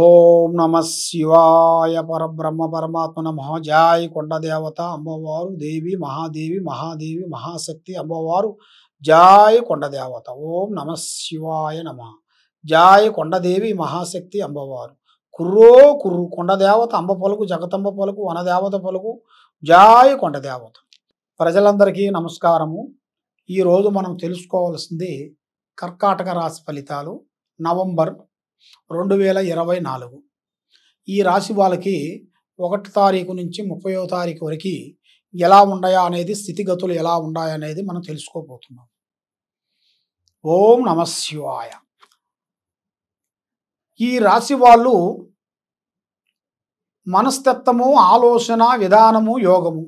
ఓం నమ శివాయ పరబ్రహ్మ పరమాత్మ నమ జాయ్ దేవత అమ్మవారు దేవి మహాదేవి మహాదేవి మహాశక్తి అమ్మవారు జాయ్ దేవత ఓం నమ శివాయ నమ జాయ్ కొండదేవి మహాశక్తి అమ్మవారు కుర్రో కుర్రు దేవత అంబ పలుకు జగతంబ పలుకు వనదేవత పలుకు జాయ్ దేవత ప్రజలందరికీ నమస్కారము ఈరోజు మనం తెలుసుకోవాల్సింది కర్కాటక రాశి ఫలితాలు నవంబర్ రెండు వేల ఇరవై నాలుగు ఈ రాశి వాళ్ళకి ఒకటి తారీఖు నుంచి ముప్పయో తారీఖు వరకు ఎలా ఉన్నాయా అనేది స్థితిగతులు ఎలా ఉన్నాయా అనేది మనం తెలుసుకోబోతున్నాం ఓం శివాయ ఈ రాశి వాళ్ళు మనస్తత్వము ఆలోచన విధానము యోగము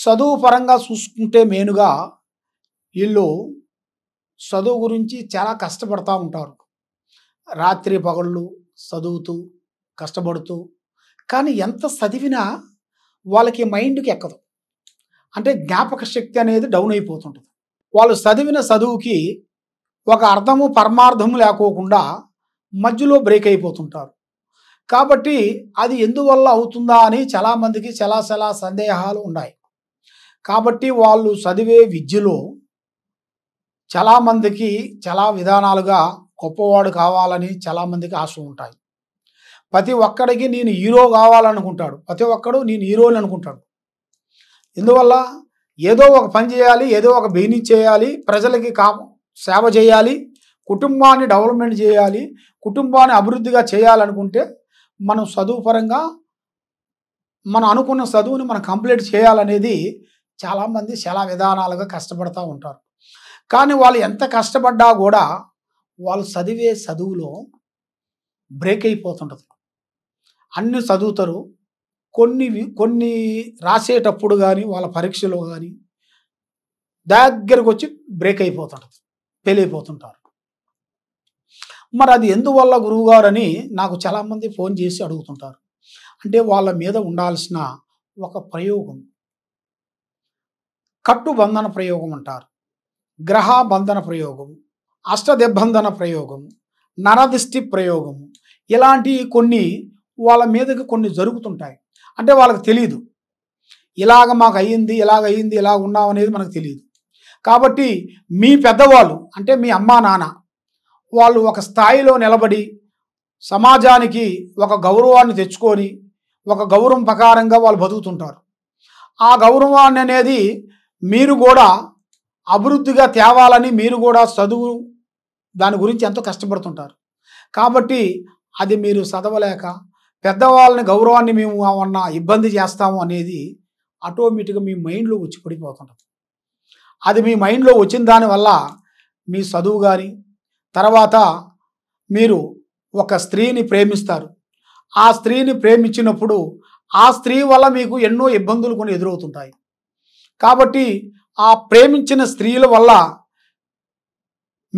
చదువు పరంగా చూసుకుంటే మెయిన్గా వీళ్ళు చదువు గురించి చాలా కష్టపడతా ఉంటారు రాత్రి పగళ్ళు చదువుతూ కష్టపడుతూ కానీ ఎంత చదివినా వాళ్ళకి మైండ్కి ఎక్కదు అంటే జ్ఞాపక శక్తి అనేది డౌన్ అయిపోతుంటుంది వాళ్ళు చదివిన చదువుకి ఒక అర్థము పరమార్థము లేకోకుండా మధ్యలో బ్రేక్ అయిపోతుంటారు కాబట్టి అది ఎందువల్ల అవుతుందా అని చాలామందికి చాలా చాలా సందేహాలు ఉన్నాయి కాబట్టి వాళ్ళు చదివే విద్యలో చాలామందికి చాలా విధానాలుగా గొప్పవాడు కావాలని చాలామందికి ఆశ ఉంటాయి ప్రతి ఒక్కడికి నేను హీరో కావాలనుకుంటాడు ప్రతి ఒక్కడు నేను హీరోని అనుకుంటాడు ఎందువల్ల ఏదో ఒక పని చేయాలి ఏదో ఒక బిజినెస్ చేయాలి ప్రజలకి కా సేవ చేయాలి కుటుంబాన్ని డెవలప్మెంట్ చేయాలి కుటుంబాన్ని అభివృద్ధిగా చేయాలనుకుంటే మనం చదువుపరంగా మనం అనుకున్న చదువుని మనం కంప్లీట్ చేయాలనేది చాలామంది చాలా విధానాలుగా కష్టపడుతూ ఉంటారు కానీ వాళ్ళు ఎంత కష్టపడ్డా కూడా వాళ్ళు చదివే చదువులో బ్రేక్ అయిపోతుంటుంది అన్ని చదువుతారు కొన్ని కొన్ని రాసేటప్పుడు కానీ వాళ్ళ పరీక్షలో కానీ దగ్గరకు వచ్చి బ్రేక్ అయిపోతుంటుంది ఫెయిల్ అయిపోతుంటారు మరి అది ఎందువల్ల అని నాకు చాలామంది ఫోన్ చేసి అడుగుతుంటారు అంటే వాళ్ళ మీద ఉండాల్సిన ఒక ప్రయోగం కట్టుబంధన ప్రయోగం అంటారు గ్రహ బంధన ప్రయోగం అష్టదిబ్బంధన ప్రయోగం నరదిష్టి ప్రయోగం ఇలాంటి కొన్ని వాళ్ళ మీదకి కొన్ని జరుగుతుంటాయి అంటే వాళ్ళకి తెలియదు ఇలాగ మాకు అయ్యింది ఇలాగ అయ్యింది ఇలా ఉన్నాం అనేది మనకు తెలియదు కాబట్టి మీ పెద్దవాళ్ళు అంటే మీ అమ్మా నాన్న వాళ్ళు ఒక స్థాయిలో నిలబడి సమాజానికి ఒక గౌరవాన్ని తెచ్చుకొని ఒక గౌరవం ప్రకారంగా వాళ్ళు బతుకుతుంటారు ఆ గౌరవాన్ని అనేది మీరు కూడా అభివృద్ధిగా తేవాలని మీరు కూడా చదువు దాని గురించి ఎంతో కష్టపడుతుంటారు కాబట్టి అది మీరు చదవలేక పెద్దవాళ్ళని గౌరవాన్ని మేము ఏమన్నా ఇబ్బంది చేస్తాము అనేది ఆటోమేటిక్గా మీ మైండ్లో వచ్చి పడిపోతుంటుంది అది మీ మైండ్లో వచ్చిన దానివల్ల మీ చదువు కానీ తర్వాత మీరు ఒక స్త్రీని ప్రేమిస్తారు ఆ స్త్రీని ప్రేమించినప్పుడు ఆ స్త్రీ వల్ల మీకు ఎన్నో ఇబ్బందులు కొన్ని ఎదురవుతుంటాయి కాబట్టి ఆ ప్రేమించిన స్త్రీల వల్ల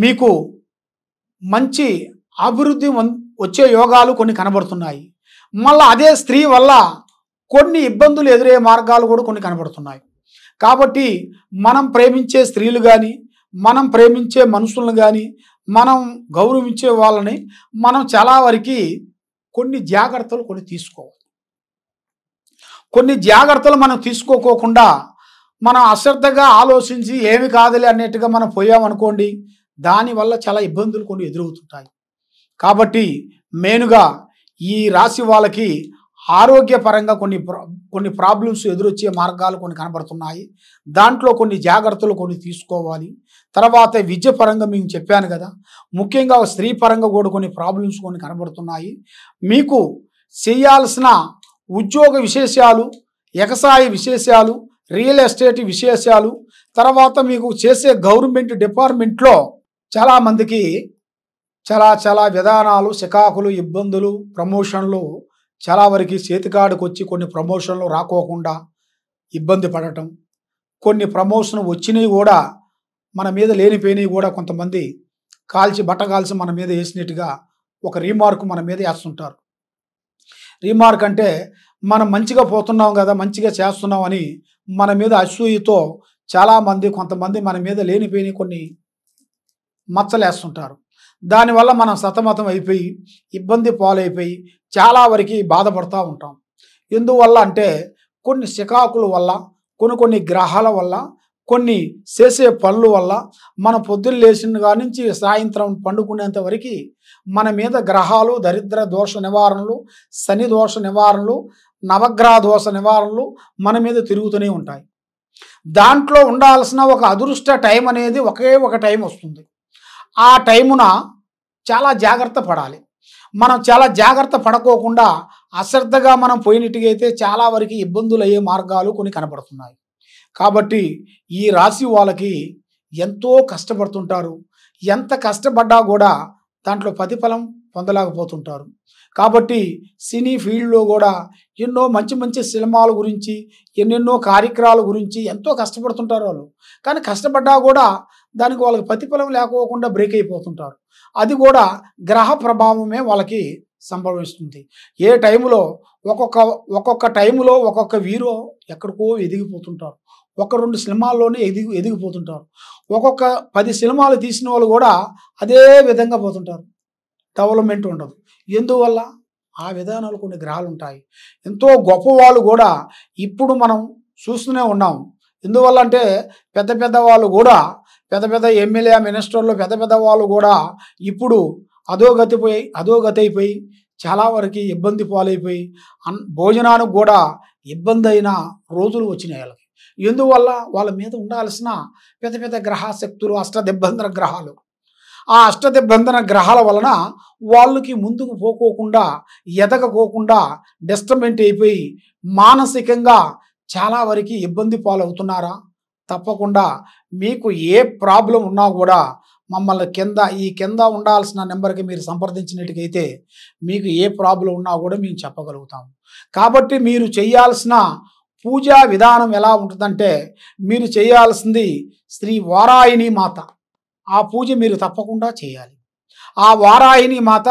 మీకు మంచి అభివృద్ధి వచ్చే యోగాలు కొన్ని కనబడుతున్నాయి మళ్ళీ అదే స్త్రీ వల్ల కొన్ని ఇబ్బందులు ఎదురయ్యే మార్గాలు కూడా కొన్ని కనబడుతున్నాయి కాబట్టి మనం ప్రేమించే స్త్రీలు కానీ మనం ప్రేమించే మనుషులను కానీ మనం గౌరవించే వాళ్ళని మనం చాలా వరకు కొన్ని జాగ్రత్తలు కొన్ని తీసుకోవాలి కొన్ని జాగ్రత్తలు మనం తీసుకోకోకుండా మనం అశ్రద్ధగా ఆలోచించి ఏమి కాదులే అన్నట్టుగా మనం పోయామనుకోండి దానివల్ల చాలా ఇబ్బందులు కొన్ని ఎదురవుతుంటాయి కాబట్టి మెయిన్గా ఈ రాశి వాళ్ళకి ఆరోగ్యపరంగా కొన్ని కొన్ని ప్రాబ్లమ్స్ ఎదురొచ్చే మార్గాలు కొన్ని కనబడుతున్నాయి దాంట్లో కొన్ని జాగ్రత్తలు కొన్ని తీసుకోవాలి తర్వాత విద్య పరంగా మేము చెప్పాను కదా ముఖ్యంగా స్త్రీ పరంగా కూడా కొన్ని ప్రాబ్లమ్స్ కొన్ని కనబడుతున్నాయి మీకు చేయాల్సిన ఉద్యోగ విశేషాలు ఎగసాయ విశేషాలు రియల్ ఎస్టేట్ విశేషాలు తర్వాత మీకు చేసే గవర్నమెంట్ డిపార్ట్మెంట్లో చాలామందికి చాలా చాలా విధానాలు శికాకులు ఇబ్బందులు ప్రమోషన్లు చాలా వరకు చేతికాడికి వచ్చి కొన్ని ప్రమోషన్లు రాకోకుండా ఇబ్బంది పడటం కొన్ని ప్రమోషన్ వచ్చినవి కూడా మన మీద లేనిపోయినవి కూడా కొంతమంది కాల్చి బట్ట కాల్చి మన మీద వేసినట్టుగా ఒక రీమార్క్ మన మీద వేస్తుంటారు రీమార్క్ అంటే మనం మంచిగా పోతున్నాం కదా మంచిగా చేస్తున్నాం అని మన మీద అసూయతో చాలామంది కొంతమంది మన మీద లేనిపోయిన కొన్ని మచ్చలేస్తుంటారు దానివల్ల మనం సతమతం అయిపోయి ఇబ్బంది పాలైపోయి చాలా వరకు బాధపడుతూ ఉంటాం ఎందువల్ల అంటే కొన్ని శికాకుల వల్ల కొన్ని కొన్ని గ్రహాల వల్ల కొన్ని చేసే పనుల వల్ల మన పొద్దున్న లేచిన నుంచి సాయంత్రం పండుకునేంత వరకు మన మీద గ్రహాలు దరిద్ర దోష నివారణలు శని దోష నివారణలు నవగ్రహ దోష నివారణలు మన మీద తిరుగుతూనే ఉంటాయి దాంట్లో ఉండాల్సిన ఒక అదృష్ట టైం అనేది ఒకే ఒక టైం వస్తుంది ఆ టైమున చాలా జాగ్రత్త పడాలి మనం చాలా జాగ్రత్త పడకోకుండా అశ్రద్ధగా మనం పోయినట్టుగైతే చాలా వరకు ఇబ్బందులు అయ్యే మార్గాలు కొన్ని కనపడుతున్నాయి కాబట్టి ఈ రాశి వాళ్ళకి ఎంతో కష్టపడుతుంటారు ఎంత కష్టపడ్డా కూడా దాంట్లో ప్రతిఫలం పొందలేకపోతుంటారు కాబట్టి సినీ ఫీల్డ్లో కూడా ఎన్నో మంచి మంచి సినిమాల గురించి ఎన్నెన్నో కార్యక్రమాల గురించి ఎంతో కష్టపడుతుంటారు వాళ్ళు కానీ కష్టపడ్డా కూడా దానికి వాళ్ళకి ప్రతిఫలం లేకోకుండా బ్రేక్ అయిపోతుంటారు అది కూడా గ్రహ ప్రభావమే వాళ్ళకి సంభవిస్తుంది ఏ టైంలో ఒక్కొక్క ఒక్కొక్క టైంలో ఒక్కొక్క వీరో ఎక్కడికో ఎదిగిపోతుంటారు ఒక రెండు సినిమాల్లోనే ఎదిగి ఎదిగిపోతుంటారు ఒక్కొక్క పది సినిమాలు తీసిన వాళ్ళు కూడా అదే విధంగా పోతుంటారు డెవలప్మెంట్ ఉండదు ఎందువల్ల ఆ విధానాలు కొన్ని గ్రహాలు ఉంటాయి ఎంతో గొప్ప వాళ్ళు కూడా ఇప్పుడు మనం చూస్తూనే ఉన్నాం ఎందువల్ల అంటే పెద్ద పెద్ద వాళ్ళు కూడా పెద్ద పెద్ద ఎమ్మెల్యే మినిస్టర్లు పెద్ద పెద్ద వాళ్ళు కూడా ఇప్పుడు అధోగతిపోయి అధోగతి అయిపోయి చాలా వరకు ఇబ్బంది పాలైపోయి అన్ భోజనానికి కూడా ఇబ్బంది అయిన రోజులు వచ్చినాయి వాళ్ళకి ఎందువల్ల వాళ్ళ మీద ఉండాల్సిన పెద్ద పెద్ద గ్రహశక్తులు అష్టదిబ్బంధన గ్రహాలు ఆ అష్టదిబ్బంధన గ్రహాల వలన వాళ్ళకి ముందుకు పోకోకుండా ఎదగకోకుండా డిస్టర్బెంట్ అయిపోయి మానసికంగా చాలా వరకు ఇబ్బంది పాలవుతున్నారా తప్పకుండా మీకు ఏ ప్రాబ్లం ఉన్నా కూడా మమ్మల్ని కింద ఈ కింద ఉండాల్సిన నెంబర్కి మీరు సంప్రదించినట్టుకైతే మీకు ఏ ప్రాబ్లం ఉన్నా కూడా మేము చెప్పగలుగుతాము కాబట్టి మీరు చేయాల్సిన పూజా విధానం ఎలా ఉంటుందంటే మీరు చేయాల్సింది శ్రీ వారాయిని మాత ఆ పూజ మీరు తప్పకుండా చేయాలి ఆ వారాహిని మాత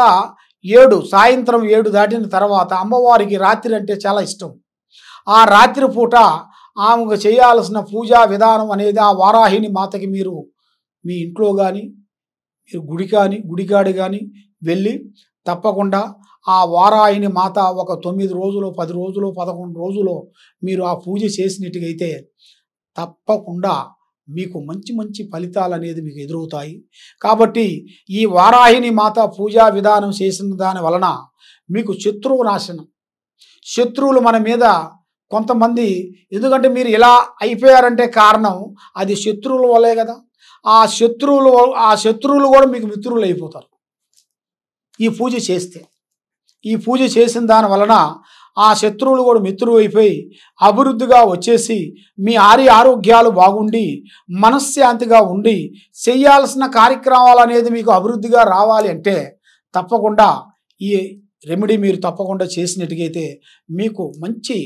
ఏడు సాయంత్రం ఏడు దాటిన తర్వాత అమ్మవారికి రాత్రి అంటే చాలా ఇష్టం ఆ రాత్రి పూట ఆమెకు చేయాల్సిన పూజా విధానం అనేది ఆ వారాహిని మాతకి మీరు మీ ఇంట్లో కానీ మీరు గుడి కానీ గుడికాడు కానీ వెళ్ళి తప్పకుండా ఆ వారాహిని మాత ఒక తొమ్మిది రోజులు పది రోజులు పదకొండు రోజులు మీరు ఆ పూజ చేసినట్టుగైతే తప్పకుండా మీకు మంచి మంచి ఫలితాలు అనేది మీకు ఎదురవుతాయి కాబట్టి ఈ వారాహిని మాత పూజా విధానం చేసిన దాని వలన మీకు శత్రువు నాశనం శత్రువులు మన మీద కొంతమంది ఎందుకంటే మీరు ఇలా అయిపోయారంటే కారణం అది శత్రువుల వల్లే కదా ఆ శత్రువులు ఆ శత్రువులు కూడా మీకు మిత్రులు అయిపోతారు ఈ పూజ చేస్తే ఈ పూజ చేసిన దాని వలన ఆ శత్రువులు కూడా మిత్రులు అయిపోయి అభివృద్ధిగా వచ్చేసి మీ ఆరి ఆరోగ్యాలు బాగుండి మనశ్శాంతిగా ఉండి చేయాల్సిన కార్యక్రమాలు అనేది మీకు అభివృద్ధిగా రావాలి అంటే తప్పకుండా ఈ రెమెడీ మీరు తప్పకుండా చేసినట్టుగైతే మీకు మంచి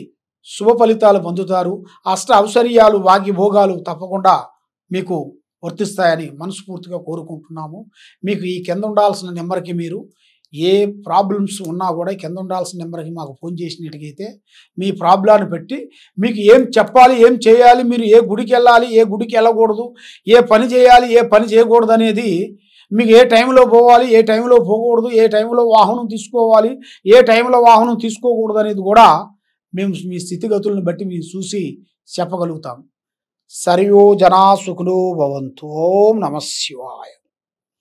శుభ ఫలితాలు పొందుతారు అష్ట అవసర్యాలు వాగ్యభోగాలు తప్పకుండా మీకు వర్తిస్తాయని మనస్ఫూర్తిగా కోరుకుంటున్నాము మీకు ఈ కింద ఉండాల్సిన నెంబర్కి మీరు ఏ ప్రాబ్లమ్స్ ఉన్నా కూడా కింద ఉండాల్సిన నెంబర్కి మాకు ఫోన్ చేసినట్టుకైతే మీ ప్రాబ్లాన్ని పెట్టి మీకు ఏం చెప్పాలి ఏం చేయాలి మీరు ఏ గుడికి వెళ్ళాలి ఏ గుడికి వెళ్ళకూడదు ఏ పని చేయాలి ఏ పని చేయకూడదు అనేది మీకు ఏ టైంలో పోవాలి ఏ టైంలో పోకూడదు ఏ టైంలో వాహనం తీసుకోవాలి ఏ టైంలో వాహనం తీసుకోకూడదు అనేది కూడా మేము మీ స్థితిగతులను బట్టి మేము చూసి చెప్పగలుగుతాం సరియో జనా సుఖులు భవంతో ఓం